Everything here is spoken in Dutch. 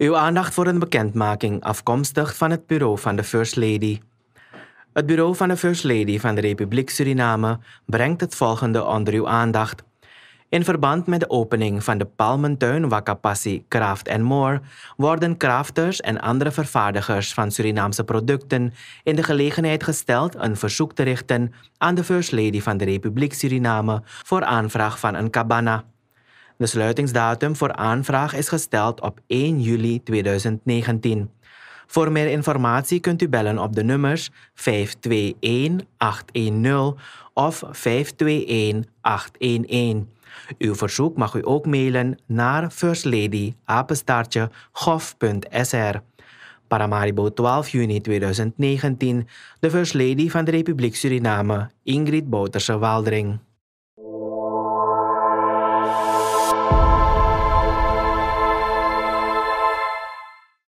Uw aandacht voor een bekendmaking afkomstig van het bureau van de First Lady. Het bureau van de First Lady van de Republiek Suriname brengt het volgende onder uw aandacht. In verband met de opening van de Palmentuin Wakapassi Kraft and More worden crafters en andere vervaardigers van Surinaamse producten in de gelegenheid gesteld een verzoek te richten aan de First Lady van de Republiek Suriname voor aanvraag van een cabana. De sluitingsdatum voor aanvraag is gesteld op 1 juli 2019. Voor meer informatie kunt u bellen op de nummers 521-810 of 521-811. Uw verzoek mag u ook mailen naar firstladyapenstaartje.gov.sr. Paramaribo 12 juni 2019, de First Lady van de Republiek Suriname, Ingrid Bouterse-Waldring.